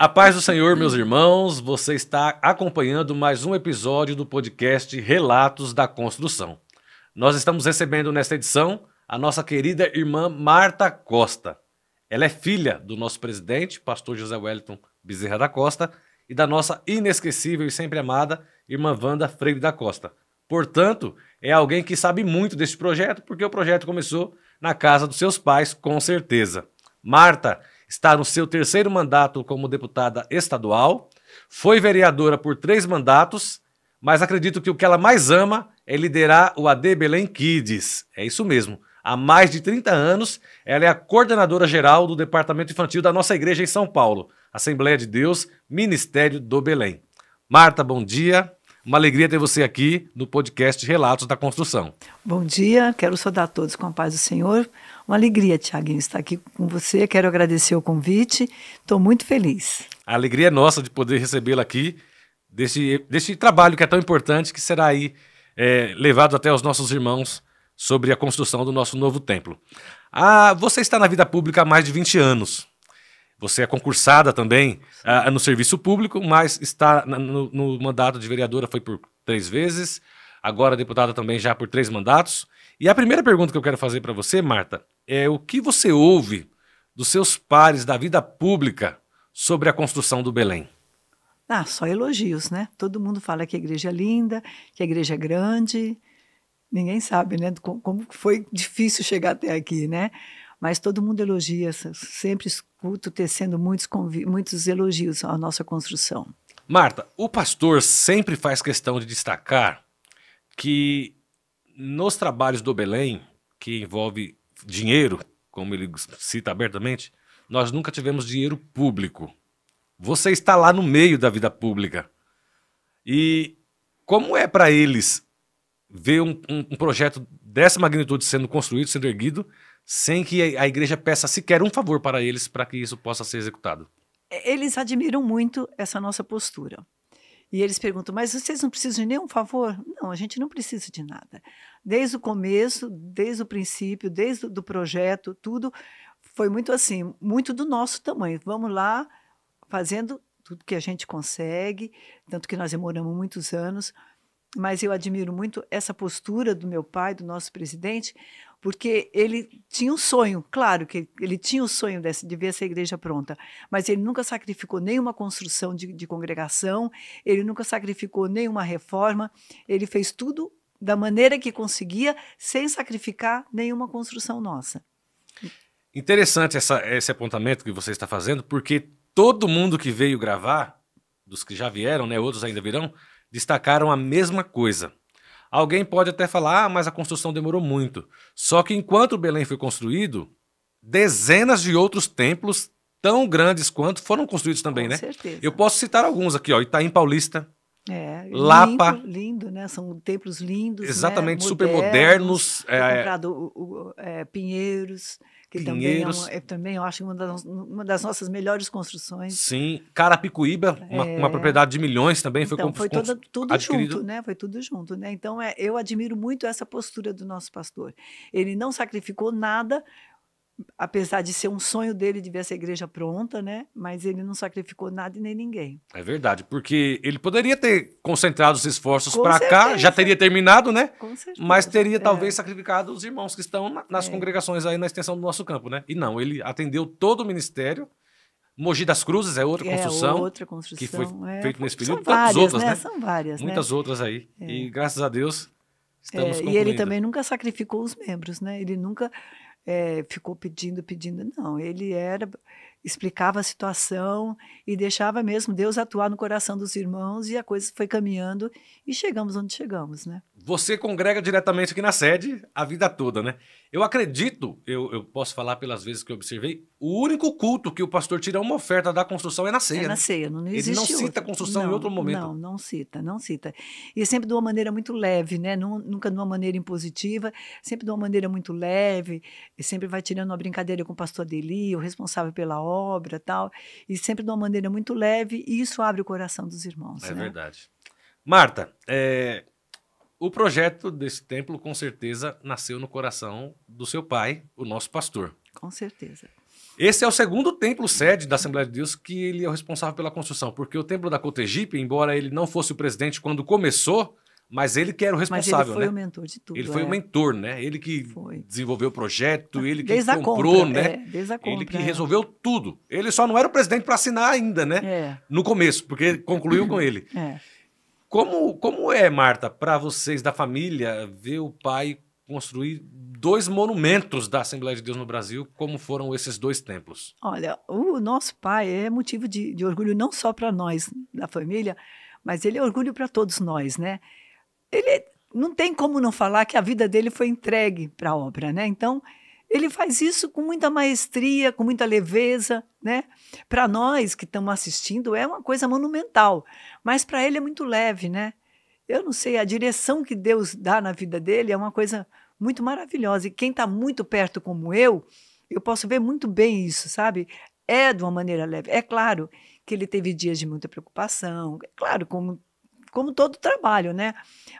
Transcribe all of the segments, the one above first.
A paz do Senhor, meus irmãos, você está acompanhando mais um episódio do podcast Relatos da Construção. Nós estamos recebendo nesta edição a nossa querida irmã Marta Costa. Ela é filha do nosso presidente, pastor José Wellington Bezerra da Costa, e da nossa inesquecível e sempre amada irmã Wanda Freire da Costa. Portanto, é alguém que sabe muito deste projeto, porque o projeto começou na casa dos seus pais, com certeza. Marta, está no seu terceiro mandato como deputada estadual, foi vereadora por três mandatos, mas acredito que o que ela mais ama é liderar o AD Belém Kids. É isso mesmo. Há mais de 30 anos, ela é a coordenadora geral do Departamento Infantil da nossa igreja em São Paulo, Assembleia de Deus, Ministério do Belém. Marta, bom dia. Uma alegria ter você aqui no podcast Relatos da Construção. Bom dia, quero saudar todos com a paz do Senhor. Uma alegria, Tiaguinho, estar aqui com você. Quero agradecer o convite. Estou muito feliz. A alegria é nossa de poder recebê-la aqui, deste trabalho que é tão importante, que será aí é, levado até os nossos irmãos sobre a construção do nosso novo templo. Ah, você está na vida pública há mais de 20 anos. Você é concursada também uh, no serviço público, mas está no, no, mandato de vereadora foi por três vezes, agora deputada também já por três mandatos. E a primeira pergunta que eu quero fazer para você, Marta, é o que você ouve dos seus pares da vida pública sobre a construção do Belém? Ah, só elogios, né? Todo mundo fala que a igreja é linda, que a igreja é grande. Ninguém sabe, né? Como foi difícil chegar até aqui, né? Mas todo mundo elogia, sempre culto tecendo muitos, muitos elogios à nossa construção. Marta, o pastor sempre faz questão de destacar que nos trabalhos do Belém, que envolve dinheiro, como ele cita abertamente, nós nunca tivemos dinheiro público. Você está lá no meio da vida pública. E como é para eles ver um, um, um projeto dessa magnitude sendo construído, sendo erguido, sem que a igreja peça sequer um favor para eles para que isso possa ser executado. É, eles admiram muito essa nossa postura. E eles perguntam: mas vocês não precisam de nenhum favor? Não, a gente não precisa de nada. Desde o começo, desde o princípio, desde o projeto, tudo foi muito assim, muito do nosso tamanho. Vamos lá, fazendo tudo que a gente consegue, tanto que nós demoramos muitos anos mas eu admiro muito essa postura do meu pai, do nosso presidente, porque ele tinha um sonho, claro que ele tinha o um sonho desse, de ver essa igreja pronta, mas ele nunca sacrificou nenhuma construção de, de congregação, ele nunca sacrificou nenhuma reforma, ele fez tudo da maneira que conseguia, sem sacrificar nenhuma construção nossa. Interessante essa, esse apontamento que você está fazendo, porque todo mundo que veio gravar, dos que já vieram, né, outros ainda virão, destacaram a mesma coisa. Alguém pode até falar, ah, mas a construção demorou muito. Só que enquanto Belém foi construído, dezenas de outros templos tão grandes quanto foram construídos também, Com né? Certeza. Eu posso citar alguns aqui, ó, Itaim Paulista, é, Lapa. Lindo, lindo, né? São templos lindos. Né? Exatamente, né? super modernos. É, é, comprado, o, é, Pinheiros que Pinheiros. também, é, uma, é também eu acho uma das, uma das, nossas melhores construções. Sim, Carapicuíba, uma, é... uma propriedade de milhões também então, foi, comp... foi toda, tudo adquirido. junto, né? Foi tudo junto, né? Então é, eu admiro muito essa postura do nosso pastor. Ele não sacrificou nada apesar de ser um sonho dele de ver essa igreja pronta, né? Mas ele não sacrificou nada e nem ninguém. É verdade, porque ele poderia ter concentrado os esforços para cá, já teria terminado, né? Com certeza. Mas teria talvez é. sacrificado os irmãos que estão nas é. congregações aí na extensão do nosso campo, né? E não, ele atendeu todo o ministério. Mogi das Cruzes é outra é, construção. outra construção. Que foi é, feito nesse período. São várias, outras, né? né? São várias, né? Muitas né? outras aí. É. E graças a Deus, estamos é, E ele também nunca sacrificou os membros, né? Ele nunca é, ficou pedindo, pedindo. Não, ele era explicava a situação e deixava mesmo Deus atuar no coração dos irmãos e a coisa foi caminhando e chegamos onde chegamos, né? Você congrega diretamente aqui na sede a vida toda, né? Eu acredito, eu, eu, posso falar pelas vezes que eu observei, o único culto que o pastor tira uma oferta da construção é na ceia. É na né? ceia, não, existe. Ele não cita outro. a construção não, em outro momento. Não, não cita, não cita. E sempre de uma maneira muito leve, né? Nunca de uma maneira impositiva, sempre de uma maneira muito leve. E sempre vai tirando uma brincadeira com o pastor Deli, o responsável pela obra tal. E sempre de uma maneira muito leve, e isso abre o coração dos irmãos. É né? verdade. Marta, é o projeto desse templo, com certeza, nasceu no coração do seu pai, o nosso pastor. Com certeza. Esse é o segundo templo sede da Assembleia de Deus que ele é o responsável pela construção, porque o templo da Cotegipe, embora ele não fosse o presidente quando começou, mas ele que era o responsável, Mas ele foi né? o mentor de tudo. Ele é. foi o mentor, né? Ele que foi. desenvolveu o projeto, ele que desde comprou, compra, né? É, desde a compra, ele que é. resolveu tudo. Ele só não era o presidente para assinar ainda, né? É. No começo, porque concluiu com ele. É. Como, como é, Marta, para vocês da família ver o pai construir dois monumentos da Assembleia de Deus no Brasil, como foram esses dois templos? Olha, o nosso pai é motivo de, de orgulho não só para nós da família, mas ele é orgulho para todos nós, né? Ele não tem como não falar que a vida dele foi entregue para a obra, né? Então, ele faz isso com muita maestria, com muita leveza, né? Para nós que estamos assistindo é uma coisa monumental, mas para ele é muito leve, né? Eu não sei, a direção que Deus dá na vida dele é uma coisa muito maravilhosa. E quem está muito perto como eu, eu posso ver muito bem isso, sabe? É de uma maneira leve. É claro que ele teve dias de muita preocupação, é claro, como, como todo trabalho, né?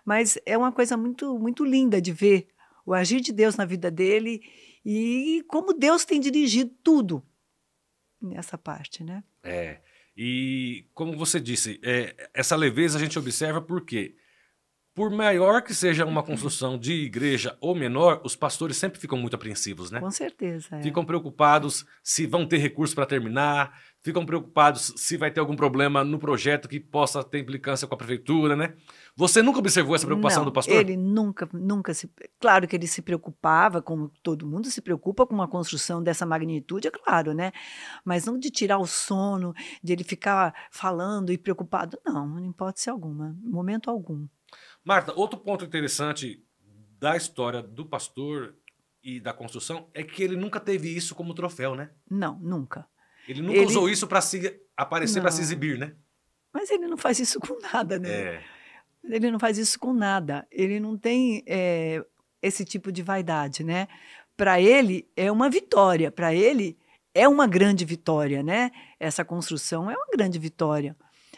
Mas é uma coisa muito, muito linda de ver o agir de Deus na vida dele e como Deus tem dirigido tudo nessa parte, né? É. E como você disse, é, essa leveza a gente observa porque quê? por maior que seja uma construção de igreja ou menor, os pastores sempre ficam muito apreensivos, né? Com certeza. É. Ficam preocupados se vão ter recurso para terminar, ficam preocupados se vai ter algum problema no projeto que possa ter implicância com a prefeitura, né? Você nunca observou essa preocupação Não, do pastor? Ele nunca, nunca se. Claro que ele se preocupava, como todo mundo se preocupa com uma construção dessa magnitude, é claro, né? Mas não de tirar o sono, de ele ficar falando e preocupado. Não, não se é alguma, momento algum. Marta, outro ponto interessante da história do pastor e da construção é que ele nunca teve isso como troféu, né? Não, nunca. Ele nunca ele... usou isso para se aparecer, para se exibir, né? Mas ele não faz isso com nada, né? É. Ele não faz isso com nada. Ele não tem é, esse tipo de vaidade, né? Para ele é uma vitória. Para ele é uma grande vitória, né? Essa construção é uma grande vitória.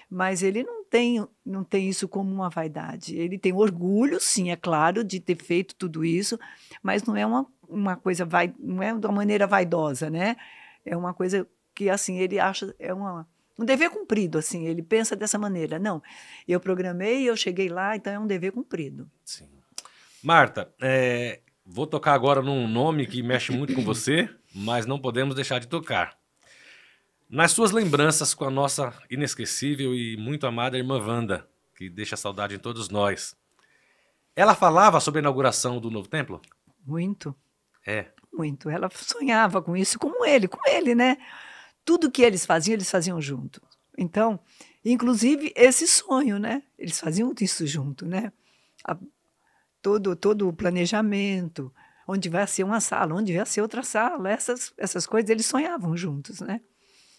Mas ele não tem, não tem isso como uma vaidade. Ele tem orgulho, sim, é claro, de ter feito tudo isso, mas não é uma, uma coisa, vai, não é de uma maneira vaidosa, né? É uma coisa que, assim, ele acha, é uma, um dever cumprido, assim, ele pensa dessa maneira. Não, eu programei, eu cheguei lá, então é um dever cumprido. Sim. Marta, é, vou tocar agora num nome que mexe muito com você, mas não podemos deixar de tocar. Nas suas lembranças com a nossa inesquecível e muito amada irmã Wanda, que deixa saudade em todos nós. Ela falava sobre a inauguração do novo templo? Muito. É. Muito. Ela sonhava com isso, como ele, com ele, né? Tudo que eles faziam, eles faziam junto. Então, inclusive esse sonho, né? Eles faziam isso junto, né? A, todo, todo o planejamento, onde vai ser uma sala, onde vai ser outra sala, essas, essas coisas eles sonhavam juntos, né?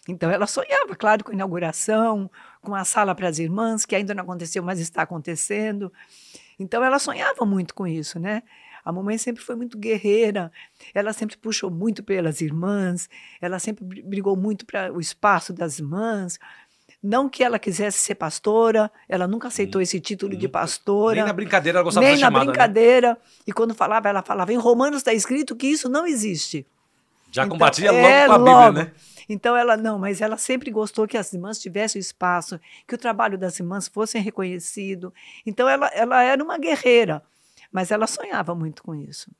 Então ela sonhava, claro, com inauguração, com a sala para as irmãs, que ainda não aconteceu, mas está acontecendo. Então ela sonhava muito com isso, né? A mamãe sempre foi muito guerreira, ela sempre puxou muito pelas irmãs, ela sempre brigou muito para o espaço das irmãs. Não que ela quisesse ser pastora, ela nunca aceitou hum, esse título hum, de pastora. Nem na brincadeira ela gostava nem de ser chamada. Nem na né? brincadeira. Né? E quando falava, ela falava, em Romanos está escrito que isso não existe. Já então, combatia é, logo com a Bíblia, logo. né? Então ela não, mas ela sempre gostou que as irmãs tivessem espaço, que o trabalho das irmãs fosse reconhecido. Então ela, ela era uma guerreira, mas ela sonhava muito com isso.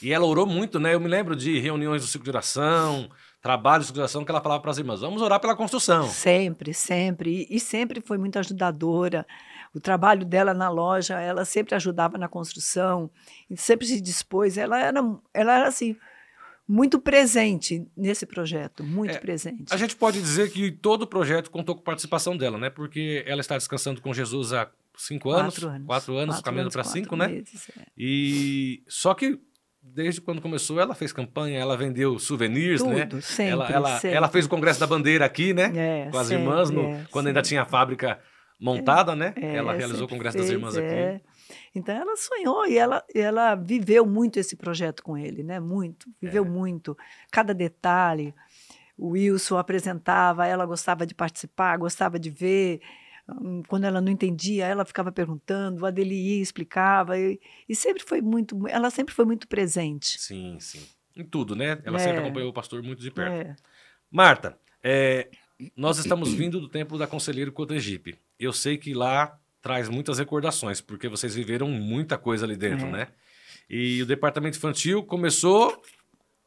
E ela orou muito, né? Eu me lembro de reuniões do ciclo de oração, trabalhos de oração que ela falava para as irmãs: vamos orar pela construção. Sempre, sempre. E, e sempre foi muito ajudadora. O trabalho dela na loja, ela sempre ajudava na construção, sempre se dispôs. Ela era, ela era assim, muito presente nesse projeto, muito é, presente. A gente pode dizer que todo o projeto contou com participação dela, né? Porque ela está descansando com Jesus há cinco anos, quatro anos, quatro anos quatro caminhando para cinco, né? é. E só que desde quando começou, ela fez campanha, ela vendeu souvenirs, né? Tudo, né? Sempre, ela, ela, sempre. ela fez o Congresso da Bandeira aqui, né? É, com as sempre, irmãs, no, é, quando ainda tinha a fábrica montada, né? É, ela é, realizou o Congresso fez, das Irmãs aqui. Então ela sonhou e ela, ela viveu muito esse projeto com ele, né? Muito, viveu é. muito. Cada detalhe. O Wilson apresentava, ela gostava de participar, gostava de ver. Hum, quando ela não entendia, ela ficava perguntando, a Adeli explicava. E, e sempre foi muito, ela sempre foi muito presente. Sim, sim. Em tudo, né? Ela é. sempre acompanhou o pastor muito de perto. É. Marta, é, nós estamos vindo do tempo da Conselheiro Cotegipe. Eu sei que lá traz muitas recordações, porque vocês viveram muita coisa ali dentro, é. né? E o departamento infantil começou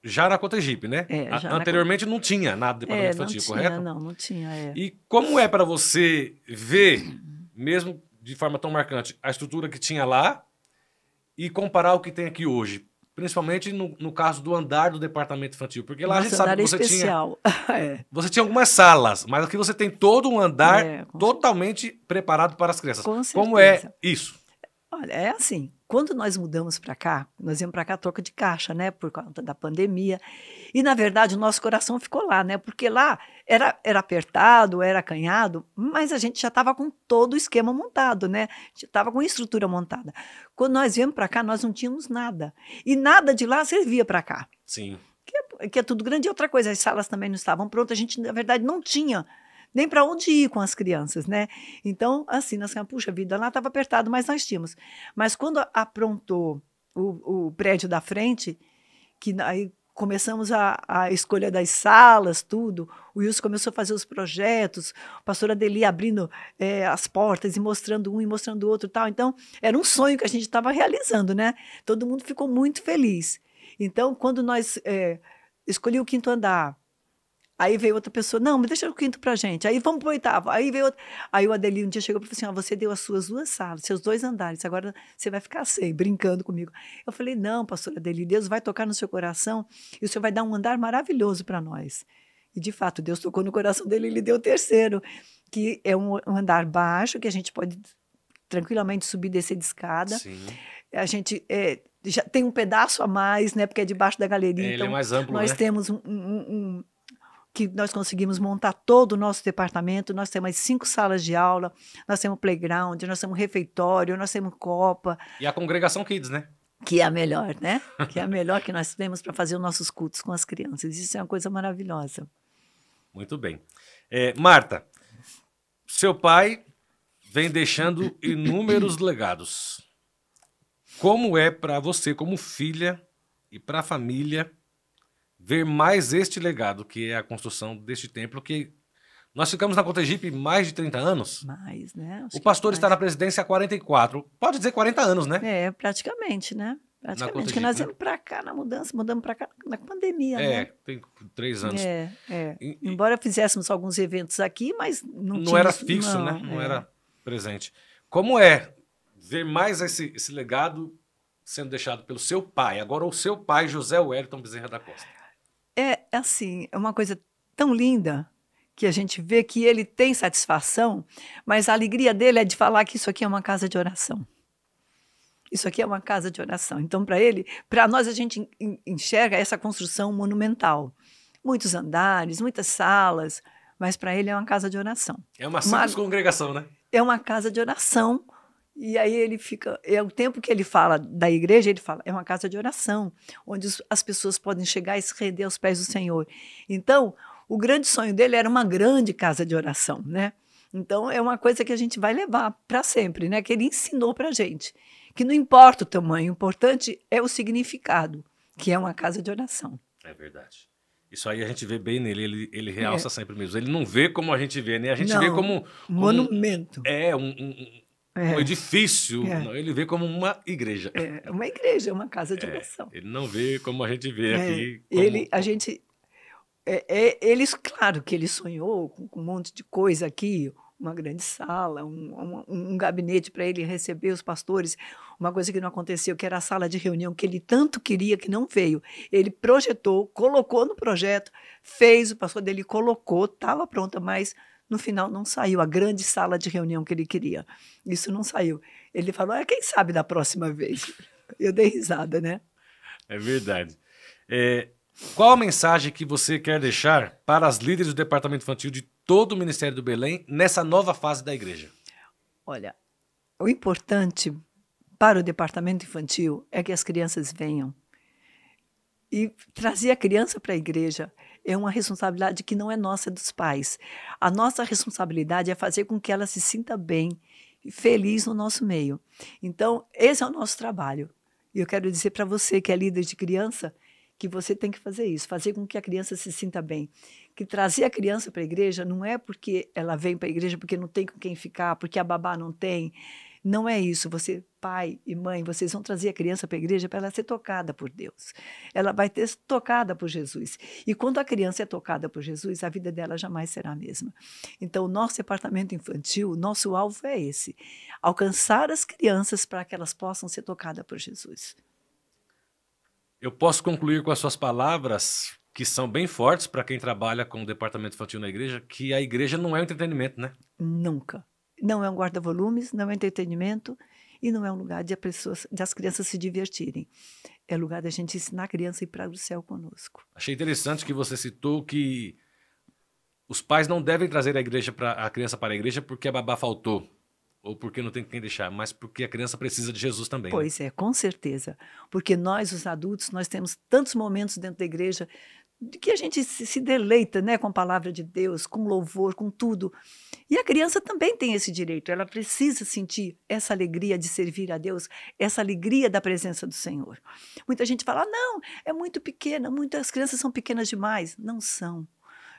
já na Cotegipe, né? É, já Anteriormente na... não tinha nada do é, departamento é, infantil, não correto? Tinha, não, não tinha. É. E como é para você ver, mesmo de forma tão marcante, a estrutura que tinha lá e comparar o que tem aqui hoje? Principalmente no, no, caso do andar do departamento infantil. Porque lá Nossa, a gente sabe que você especial. tinha. é. Você tinha algumas salas, mas aqui você tem todo um andar é, totalmente certeza. preparado para as crianças. Com Como é isso? Olha, é assim quando nós mudamos para cá, nós íamos para cá troca de caixa, né, por conta da pandemia. E na verdade o nosso coração ficou lá, né, porque lá era, era apertado, era acanhado, mas a gente já estava com todo o esquema montado, né, estava com a estrutura montada. Quando nós viemos para cá, nós não tínhamos nada e nada de lá servia para cá. Sim. Que é, que é tudo grande. E outra coisa, as salas também não estavam prontas. A gente na verdade não tinha nem para onde ir com as crianças, né? Então, assim, nós ficamos, puxa vida, lá estava apertado, mas nós tínhamos. Mas quando aprontou o, o prédio da frente, que aí começamos a, a, escolha das salas, tudo. O Wilson começou a fazer os projetos, o pastor Adeli abrindo é, as portas e mostrando um e mostrando o outro tal. Então, era um sonho que a gente estava realizando, né? Todo mundo ficou muito feliz. Então, quando nós é, escolhi o quinto andar, Aí veio outra pessoa, não, mas deixa o quinto pra gente. Aí vamos pro oitavo. Aí veio outra. Aí o Adelino um dia chegou e falou assim: ó, você deu as suas duas salas, seus dois andares, agora você vai ficar sem, assim, brincando comigo. Eu falei: não, pastor Adelino, Deus vai tocar no seu coração e o senhor vai dar um andar maravilhoso para nós. E de fato, Deus tocou no coração dele e ele deu o terceiro, que é um, um andar baixo, que a gente pode tranquilamente subir e descer de escada. Sim. A gente é, já tem um pedaço a mais, né? Porque é debaixo da galeria. Ele é então, é mais amplo, Nós né? temos um, um que nós conseguimos montar todo o nosso departamento. Nós temos mais cinco salas de aula, nós temos playground, nós temos refeitório, nós temos copa. E a congregação Kids, né? Que é a melhor, né? que é a melhor que nós temos para fazer os nossos cultos com as crianças. Isso é uma coisa maravilhosa. Muito bem. É, Marta, seu pai vem deixando inúmeros legados. Como é para você, como filha e para a família, ver mais este legado, que é a construção deste templo, que nós ficamos na Cotegipe mais de 30 anos. Mais, né? Acho o pastor está na presidência há 44, pode dizer 40 anos, né? É, praticamente, né? Praticamente, que nós viemos para cá na mudança, mudamos para cá na pandemia, é, né? tem três anos. É, é. E, Embora fizéssemos alguns eventos aqui, mas não Não era fixo, não, né? Não é. era presente. Como é ver mais esse, esse legado sendo deixado pelo seu pai, agora o seu pai, José Wellington Bezerra da Costa? é assim, é uma coisa tão linda que a gente vê que ele tem satisfação, mas a alegria dele é de falar que isso aqui é uma casa de oração. Isso aqui é uma casa de oração. Então, para ele, para nós, a gente enxerga essa construção monumental. Muitos andares, muitas salas, mas para ele é uma casa de oração. É uma simples uma, congregação, né? É uma casa de oração e aí ele fica, é o tempo que ele fala da igreja, ele fala, é uma casa de oração, onde as pessoas podem chegar e se render aos pés do Senhor. Então, o grande sonho dele era uma grande casa de oração, né? Então, é uma coisa que a gente vai levar para sempre, né? Que ele ensinou para gente, que não importa o tamanho, o importante é o significado, que é uma casa de oração. É verdade. Isso aí a gente vê bem nele, ele, ele realça é. sempre mesmo. Ele não vê como a gente vê, né? A gente não, vê como. Um monumento. Um, é, um, um é. um edifício. É. Não, ele vê como uma igreja. É uma igreja, uma casa de é, oração. Ele não vê como a gente vê é, aqui. Como... Ele, a gente, é, eles, claro que ele sonhou com, com um monte de coisa aqui, uma grande sala, um, um, um gabinete para ele receber os pastores. Uma coisa que não aconteceu, que era a sala de reunião que ele tanto queria que não veio. Ele projetou, colocou no projeto, fez, o pastor dele colocou, estava pronta, mas no final, não saiu a grande sala de reunião que ele queria. Isso não saiu. Ele falou: ah, quem sabe da próxima vez. Eu dei risada, né? É verdade. É, qual a mensagem que você quer deixar para as líderes do departamento infantil de todo o Ministério do Belém nessa nova fase da igreja? Olha, o importante para o departamento infantil é que as crianças venham. E trazer a criança para a igreja é uma responsabilidade que não é nossa, é dos pais. A nossa responsabilidade é fazer com que ela se sinta bem e feliz no nosso meio. Então, esse é o nosso trabalho. E eu quero dizer para você que é líder de criança, que você tem que fazer isso, fazer com que a criança se sinta bem. Que trazer a criança para a igreja não é porque ela vem para a igreja porque não tem com quem ficar, porque a babá não tem. Não é isso. Você pai e mãe, vocês vão trazer a criança para a igreja para ela ser tocada por Deus. Ela vai ter tocada por Jesus. E quando a criança é tocada por Jesus, a vida dela jamais será a mesma. Então, o nosso departamento infantil, nosso alvo é esse: alcançar as crianças para que elas possam ser tocadas por Jesus. Eu posso concluir com as suas palavras, que são bem fortes para quem trabalha com o departamento infantil na igreja, que a igreja não é um entretenimento, né? Nunca. Não é um guarda-volumes, não é entretenimento, e não é um lugar de, de as crianças se divertirem. É lugar da gente ensinar a criança a ir para o céu conosco. Achei interessante que você citou que os pais não devem trazer a igreja para a criança para a igreja porque a babá faltou ou porque não tem quem deixar, mas porque a criança precisa de Jesus também. Né? Pois né? é, com certeza, porque nós os adultos nós temos tantos momentos dentro da igreja que a gente se deleita, né, com a palavra de Deus, com louvor, com tudo. E a criança também tem esse direito, ela precisa sentir essa alegria de servir a Deus, essa alegria da presença do Senhor. Muita gente fala: ah, não, é muito pequena, muitas crianças são pequenas demais. Não são.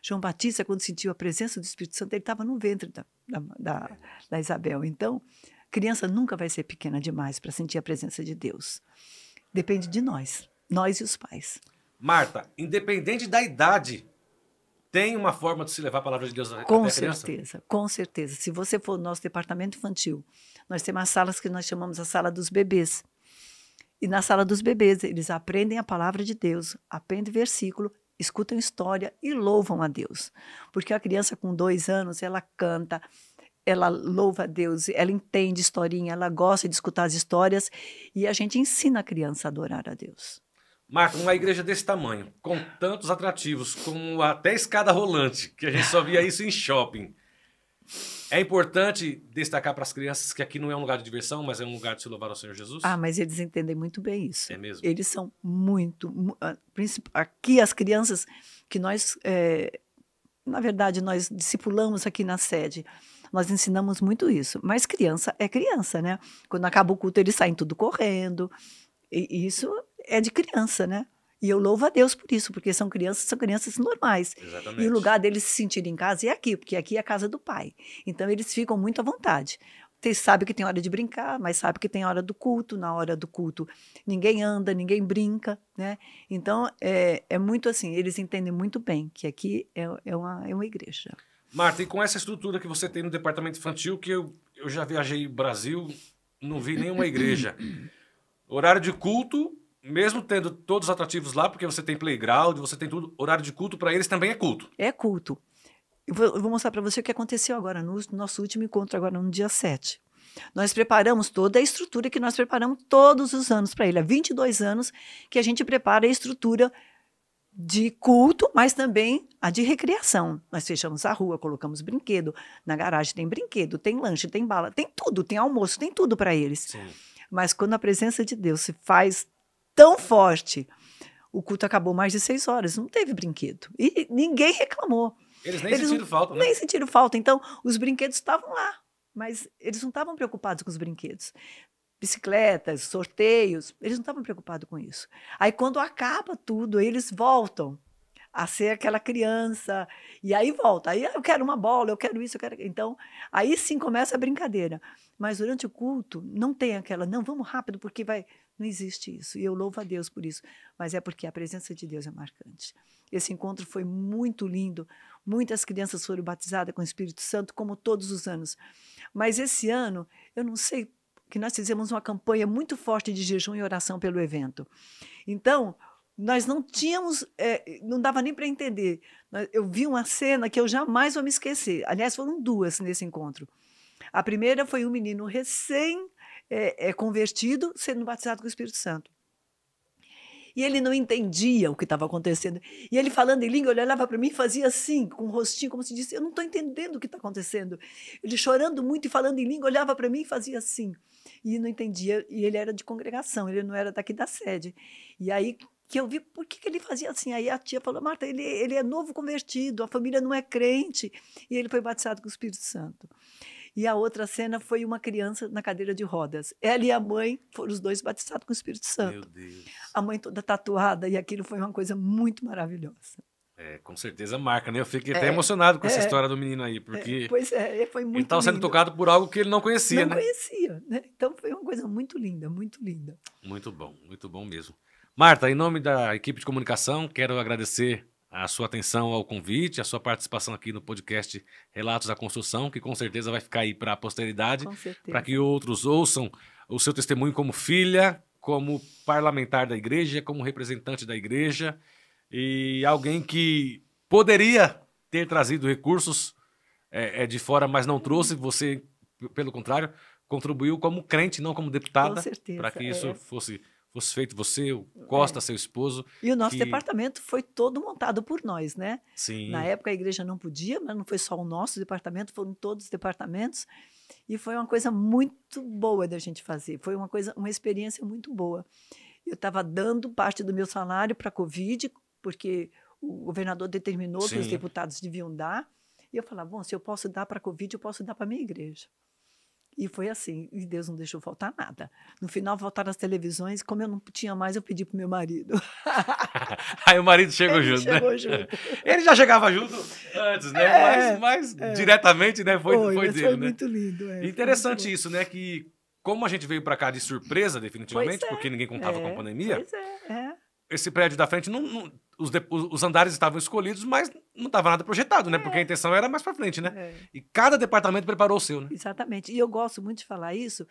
João Batista, quando sentiu a presença do Espírito Santo, ele estava no ventre da, da, da, da Isabel. Então, criança nunca vai ser pequena demais para sentir a presença de Deus. Depende de nós, nós e os pais. Marta, independente da idade, tem uma forma de se levar a palavra de Deus à Com certeza, com certeza. Se você for no nosso departamento infantil, nós temos as salas que nós chamamos a sala dos bebês. E na sala dos bebês, eles aprendem a palavra de Deus, aprendem versículo, escutam história e louvam a Deus. Porque a criança com dois anos, ela canta, ela louva a Deus, ela entende historinha, ela gosta de escutar as histórias e a gente ensina a criança a adorar a Deus. Marco, uma igreja desse tamanho, com tantos atrativos, com até escada rolante, que a gente só via isso em shopping. É importante destacar para as crianças que aqui não é um lugar de diversão, mas é um lugar de se louvar ao Senhor Jesus? Ah, mas eles entendem muito bem isso. É mesmo? Eles são muito... Ah, aqui as crianças que nós... É, na verdade, nós discipulamos aqui na sede. Nós ensinamos muito isso. Mas criança é criança, né? Quando acaba o culto, eles saem tudo correndo. E isso é de criança, né? E eu louvo a Deus por isso, porque são crianças, são crianças normais. Exatamente. E o lugar deles se sentirem em casa é aqui, porque aqui é a casa do pai. Então eles ficam muito à vontade. Tem, sabe que tem hora de brincar, mas sabe que tem hora do culto. Na hora do culto, ninguém anda, ninguém brinca, né? Então é, é muito assim. Eles entendem muito bem que aqui é, é, uma, é uma igreja. Marta, e com essa estrutura que você tem no departamento infantil, que eu, eu já viajei Brasil, não vi nenhuma igreja. Horário de culto, mesmo tendo todos os atrativos lá, porque você tem playground, você tem tudo, horário de culto para eles também é culto. É culto. Eu vou, eu vou mostrar para você o que aconteceu agora, no nosso último encontro, agora no dia 7. Nós preparamos toda a estrutura que nós preparamos todos os anos para ele. Há 22 anos que a gente prepara a estrutura de culto, mas também a de recreação. Nós fechamos a rua, colocamos brinquedo, na garagem tem brinquedo, tem lanche, tem bala, tem tudo, tem almoço, tem tudo para eles. Sim. Mas quando a presença de Deus se faz tão forte. O culto acabou mais de seis horas, não teve brinquedo. E ninguém reclamou. Eles nem eles sentiram não, falta, né? Nem sentiram falta. Então, os brinquedos estavam lá, mas eles não estavam preocupados com os brinquedos. Bicicletas, sorteios, eles não estavam preocupados com isso. Aí, quando acaba tudo, eles voltam a ser aquela criança. E aí volta. Aí ah, eu quero uma bola, eu quero isso, eu quero. Então, aí sim começa a brincadeira. Mas durante o culto, não tem aquela, não, vamos rápido, porque vai. Não existe isso. E eu louvo a Deus por isso. Mas é porque a presença de Deus é marcante. Esse encontro foi muito lindo. Muitas crianças foram batizadas com o Espírito Santo, como todos os anos. Mas esse ano, eu não sei, que nós fizemos uma campanha muito forte de jejum e oração pelo evento. Então, nós não tínhamos, é, não dava nem para entender. Eu vi uma cena que eu jamais vou me esquecer. Aliás, foram duas nesse encontro. A primeira foi um menino recém é, é convertido sendo batizado com o Espírito Santo. E ele não entendia o que estava acontecendo. E ele falando em língua, ele olhava para mim e fazia assim, com o um rostinho, como se disse: Eu não estou entendendo o que está acontecendo. Ele chorando muito e falando em língua, olhava para mim e fazia assim. E não entendia. E ele era de congregação, ele não era daqui da sede. E aí que eu vi por que, que ele fazia assim. Aí a tia falou: Marta, ele, ele é novo convertido, a família não é crente. E ele foi batizado com o Espírito Santo. E a outra cena foi uma criança na cadeira de rodas. Ela e a mãe foram os dois batizados com o Espírito Santo. Meu Deus. A mãe toda tatuada, e aquilo foi uma coisa muito maravilhosa. É, com certeza marca, né? Eu fiquei é, até emocionado com é, essa história do menino aí, porque é, pois é, é, foi muito ele estava sendo tocado por algo que ele não conhecia, não né? Não conhecia, né? Então foi uma coisa muito linda, muito linda. Muito bom, muito bom mesmo. Marta, em nome da equipe de comunicação, quero agradecer a sua atenção ao convite, a sua participação aqui no podcast Relatos da Construção, que com certeza vai ficar aí para a posteridade, para que outros ouçam o seu testemunho como filha, como parlamentar da igreja, como representante da igreja e alguém que poderia ter trazido recursos é, é de fora, mas não trouxe. Uhum. Você, pelo contrário, contribuiu como crente, não como deputada, para que isso é. é. fosse fosse feito você, o é. Costa, é. seu esposo. E o nosso que... departamento foi todo montado por nós, né? Sim. Na época a igreja não podia, mas não foi só o nosso departamento, foram todos os departamentos. E foi uma coisa muito boa da gente fazer. Foi uma coisa, uma experiência muito boa. Eu estava dando parte do meu salário para a Covid, porque o governador determinou Sim. que os deputados deviam dar. E eu falava, bom, se eu posso dar para a Covid, eu posso dar para a minha igreja. E foi assim, e Deus não deixou faltar nada. No final voltaram as televisões, como eu não tinha mais, eu pedi pro meu marido. Aí o marido chegou Ele junto. Né? Chegou né? junto. Ele já chegava junto antes, né? É, mas, mas é. diretamente, né? Foi, foi, foi dele, foi né? muito lindo. É, Interessante muito isso, né? Que como a gente veio para cá de surpresa, definitivamente, é, porque ninguém contava é, com a é, pandemia, é, é esse prédio da frente, não, não os, de, os, andares estavam escolhidos, mas não estava nada projetado, né? É. Porque a é. intenção era mais para frente, né? É. E cada departamento preparou o seu, né? Exatamente. E eu gosto muito de falar isso,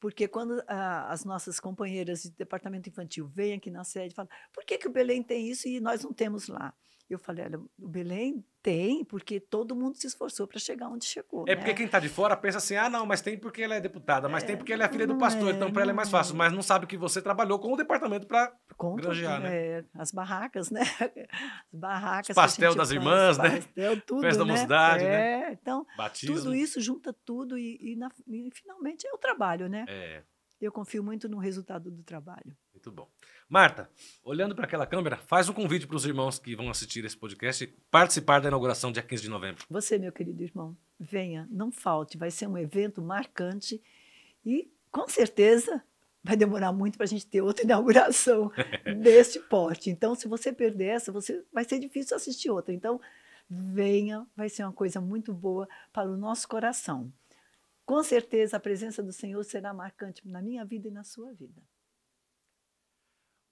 porque quando ah, as nossas companheiras de departamento infantil vêm aqui na sede, falam: por que, que o Belém tem isso e nós não temos lá? Eu falei, olha, o Belém tem, porque todo mundo se esforçou para chegar onde chegou. É né? porque quem está de fora pensa assim, ah, não, mas tem porque ela é deputada, mas é, tem porque ela é filha do pastor, então é, então para ela é mais fácil, é. mas não sabe que você trabalhou com o departamento para granjear, né? É, as barracas, né? As barracas. Os pastel das faz, irmãs, né? Pastel, tudo, Festa né? da mocidade, né? É, então, Batismo. tudo isso junta tudo e, e, na, e finalmente é o trabalho, né? Eu confio muito no resultado do trabalho. Muito bom. Marta, olhando para aquela câmera, faz um convite para os irmãos que vão assistir esse podcast participar da inauguração dia 15 de novembro. Você, meu querido irmão, venha, não falte. Vai ser um evento marcante e, com certeza, vai demorar muito para a gente ter outra inauguração deste porte. Então, se você perder essa, você vai ser difícil assistir outra. Então, venha, vai ser uma coisa muito boa para o nosso coração. Com certeza, a presença do Senhor será marcante na minha vida e na sua vida.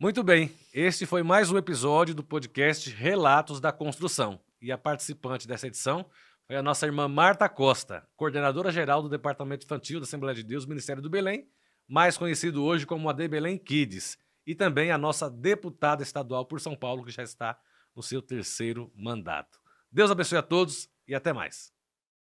Muito bem, este foi mais um episódio do podcast Relatos da Construção. E a participante dessa edição foi a nossa irmã Marta Costa, coordenadora geral do Departamento Infantil da Assembleia de Deus, Ministério do Belém, mais conhecido hoje como a de Belém Kids, e também a nossa deputada estadual por São Paulo, que já está no seu terceiro mandato. Deus abençoe a todos e até mais.